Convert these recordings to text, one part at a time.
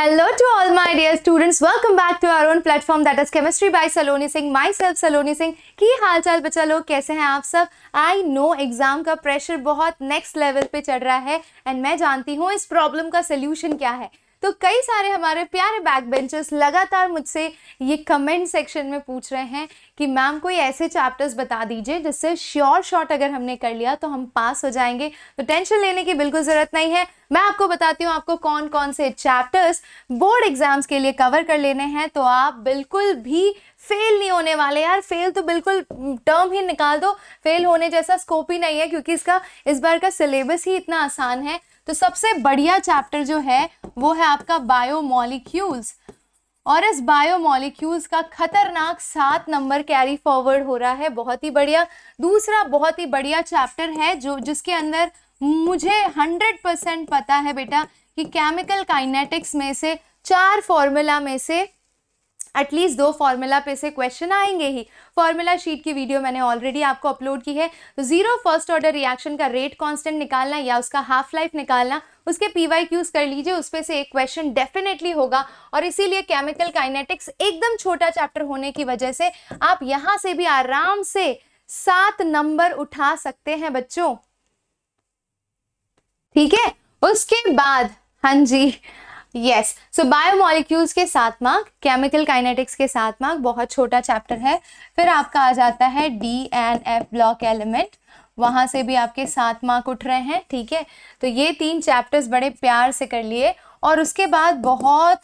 Hello to all my dear students. Welcome back to our own platform that is Chemistry by Saloni Singh. Myself Saloni Singh. की हाल चाल बच्चा लोग कैसे हैं आप सब आई नो एग्ज़ाम का प्रेशर बहुत नेक्स्ट लेवल पे चढ़ रहा है एंड मैं जानती हूँ इस प्रॉब्लम का सल्यूशन क्या है तो कई सारे हमारे प्यारे बैक बेंचर्स लगातार मुझसे ये कमेंट सेक्शन में पूछ रहे हैं कि मैम कोई ऐसे चैप्टर्स बता दीजिए जिससे श्योर शॉट अगर हमने कर लिया तो हम पास हो जाएंगे तो टेंशन लेने की बिल्कुल ज़रूरत नहीं है मैं आपको बताती हूँ आपको कौन कौन से चैप्टर्स बोर्ड एग्जाम्स के लिए कवर कर लेने हैं तो आप बिल्कुल भी फेल नहीं होने वाले यार फेल तो बिल्कुल टर्म ही निकाल दो फेल होने जैसा स्कोप ही नहीं है क्योंकि इसका इस बार का सिलेबस ही इतना आसान है तो सबसे बढ़िया चैप्टर जो है वो है आपका बायोमोलिक्यूल्स और इस बायोमोलिक्यूल्स का खतरनाक सात नंबर कैरी फॉरवर्ड हो रहा है बहुत ही बढ़िया दूसरा बहुत ही बढ़िया चैप्टर है जो जिसके अंदर मुझे हंड्रेड परसेंट पता है बेटा कि केमिकल काइनेटिक्स में से चार फॉर्मूला में से एटलीस्ट दो फार्मूला पे से क्वेश्चन आएंगे ही फार्मूला शीट की वीडियो मैंने ऑलरेडी आपको अपलोड की है तो जीरो फर्स्ट ऑर्डर रिएक्शन का रेट कांस्टेंट निकालना या उसका हाफ लाइफ निकालना उसके पी वाई क्यूज कर लीजिए उस पर से एक क्वेश्चन डेफिनेटली होगा और इसीलिए केमिकल काइनेटिक्स एकदम छोटा चैप्टर होने की वजह से आप यहाँ से भी आराम से सात नंबर उठा सकते हैं बच्चों ठीक है उसके बाद हाँ जी यस सो बायोमोलिक्यूल्स के साथ मार्क केमिकल काइनेटिक्स के साथ मार्क बहुत छोटा चैप्टर है फिर आपका आ जाता है D and F block element वहाँ से भी आपके सात मार्क उठ रहे हैं ठीक है तो ये तीन चैप्टर्स बड़े प्यार से कर लिए और उसके बाद बहुत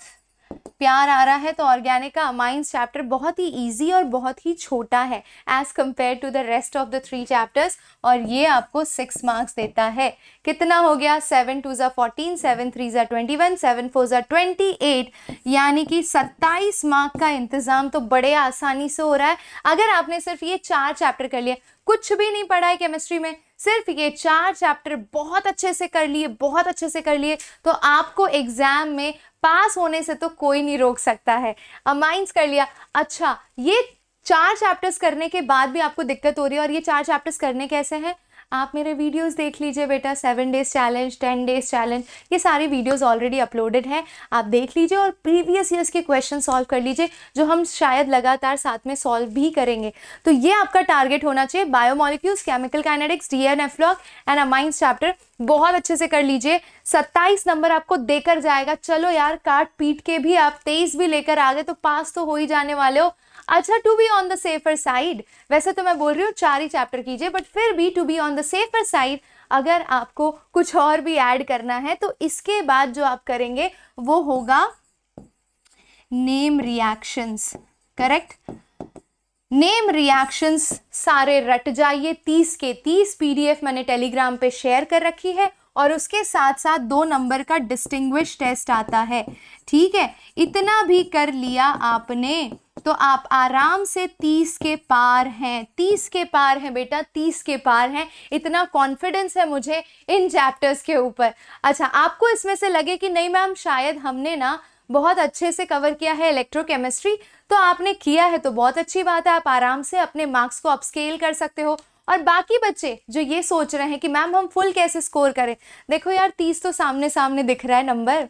प्यार आ रहा है तो ऑर्गेनिक का अमाइंस चैप्टर बहुत ही इजी और बहुत ही छोटा है as compare to the rest of the three chapters और ये आपको सिक्स मार्क्स देता है कितना हो गया सेवन टू ज़ा फोर्टीन सेवन थ्री ज़ा ट्वेंटी वन सेवन फोर ज़ा ट्वेंटी एट यानी कि सत्ताईस मार्क का इंतज़ाम तो बड़े आसानी से हो रहा है अगर आपने सिर्फ ये चार चैप्टर कर लिए कुछ भी नहीं पढ़ा है केमिस्ट्री में सिर्फ ये चार चैप्टर बहुत अच्छे से कर लिए बहुत अच्छे से कर लिए तो आपको एग्ज़ाम में पास होने से तो कोई नहीं रोक सकता है अमाइंस कर लिया अच्छा ये चार चैप्टर्स करने के बाद भी आपको दिक्कत हो रही है और ये चार चैप्टर्स करने कैसे हैं आप मेरे वीडियोस देख लीजिए बेटा seven days challenge ten days challenge ये सारे वीडियोस ऑलरेडी अपलोडेड हैं आप देख लीजिए और प्रीवियस ईयर्स के क्वेश्चन सॉल्व कर लीजिए जो हम शायद लगातार साथ में सॉल्व भी करेंगे तो ये आपका टारगेट होना चाहिए biomolecules chemical kinetics D and F block and amines chapter बहुत अच्छे से कर लीजिए सत्ताईस नंबर आपको देकर जाएगा चलो यार काट पीट के भी आप तेईस भी लेकर आ गए तो पास तो हो ही जाने वाले हो अच्छा to be on the safer side वैसे तो मैं बोल रही हूँ चार ही चैप्टर कीजिए बट फिर भी to be on the safer side अगर आपको कुछ और भी ऐड करना है तो इसके बाद जो आप करेंगे वो होगा name reactions correct name reactions सारे रट जाइए तीस के तीस पीडीएफ मैंने टेलीग्राम पे शेयर कर रखी है और उसके साथ साथ दो नंबर का डिस्टिंग्विश टेस्ट आता है ठीक है इतना भी कर लिया आपने तो आप आराम से तीस के पार हैं तीस के पार हैं बेटा तीस के पार हैं इतना कॉन्फिडेंस है मुझे इन चैप्टर्स के ऊपर अच्छा आपको इसमें से लगे कि नहीं मैम शायद हमने ना बहुत अच्छे से कवर किया है इलेक्ट्रोकेमिस्ट्री तो आपने किया है तो बहुत अच्छी बात है आप आराम से अपने मार्क्स को अपस्केल कर सकते हो और बाकी बच्चे जो ये सोच रहे हैं कि मैम हम फुल कैसे स्कोर करें देखो यार तीस तो सामने सामने दिख रहा है नंबर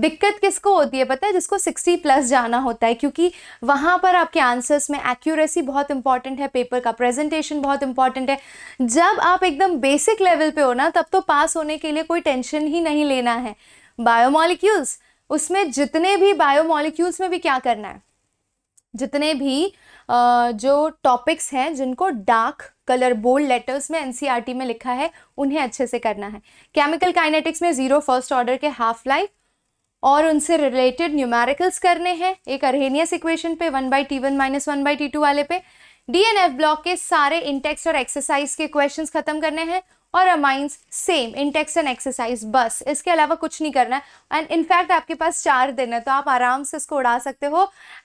दिक्कत किसको होती है पता है जिसको 60 प्लस जाना होता है क्योंकि वहाँ पर आपके आंसर्स में एक्यूरेसी बहुत इंपॉर्टेंट है पेपर का प्रेजेंटेशन बहुत इंपॉर्टेंट है जब आप एकदम बेसिक लेवल पे हो ना तब तो पास होने के लिए कोई टेंशन ही नहीं लेना है बायोमोलिक्यूल्स उसमें जितने भी बायोमोलिक्यूल्स में भी क्या करना है जितने भी जो टॉपिक्स हैं जिनको डार्क कलर बोल्ड लेटर्स में एनसीईआरटी e में लिखा है उन्हें अच्छे से करना है केमिकल काइनेटिक्स में ज़ीरो फर्स्ट ऑर्डर के हाफ लाइफ और उनसे रिलेटेड न्यूमेरिकल्स करने हैं एक अरहेनियस इक्वेशन पे one by T one minus one by T two वाले पे डीएनएफ ब्लॉक के सारे इंटेक्स और एक्सरसाइज के क्वेश्चंस खत्म करने हैं और amines same in and exercise बस इसके अलावा कुछ नहीं करना है एंड इनफैक्ट आपके पास चार दिन है तो आप आराम से इसको उड़ा सकते हो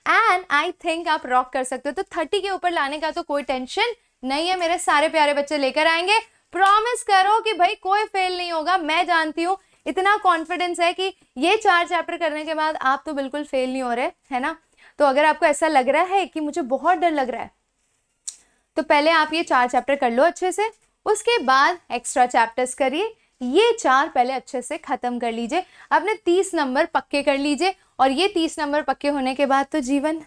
एंड आई थिंक आप रॉक कर सकते हो तो थर्टी के ऊपर लाने का तो कोई टेंशन नहीं है मेरे सारे प्यारे बच्चे लेकर आएंगे प्रॉमिस करो कि भाई कोई फेल नहीं होगा मैं जानती हूँ इतना कॉन्फिडेंस है कि ये चार चैप्टर करने के बाद आप तो बिल्कुल फेल नहीं हो रहे है ना तो अगर आपको ऐसा लग रहा है कि मुझे बहुत डर लग रहा है तो पहले आप ये चार चैप्टर कर लो अच्छे से उसके बाद एक्स्ट्रा चैप्टर्स करिए ये चार पहले अच्छे से ख़त्म कर लीजिए अपने तीस नंबर पक्के कर लीजिए और ये तीस नंबर पक्के होने के बाद तो जीवन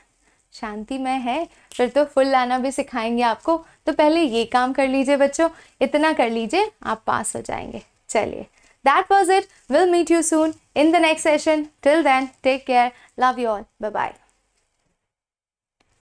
शांतिमय है फिर तो फुल लाना भी सिखाएंगे आपको तो पहले ये काम कर लीजिए बच्चों इतना कर लीजिए आप पास हो जाएंगे चलिए that was it will meet you soon in the next session till then take care love you all bye bye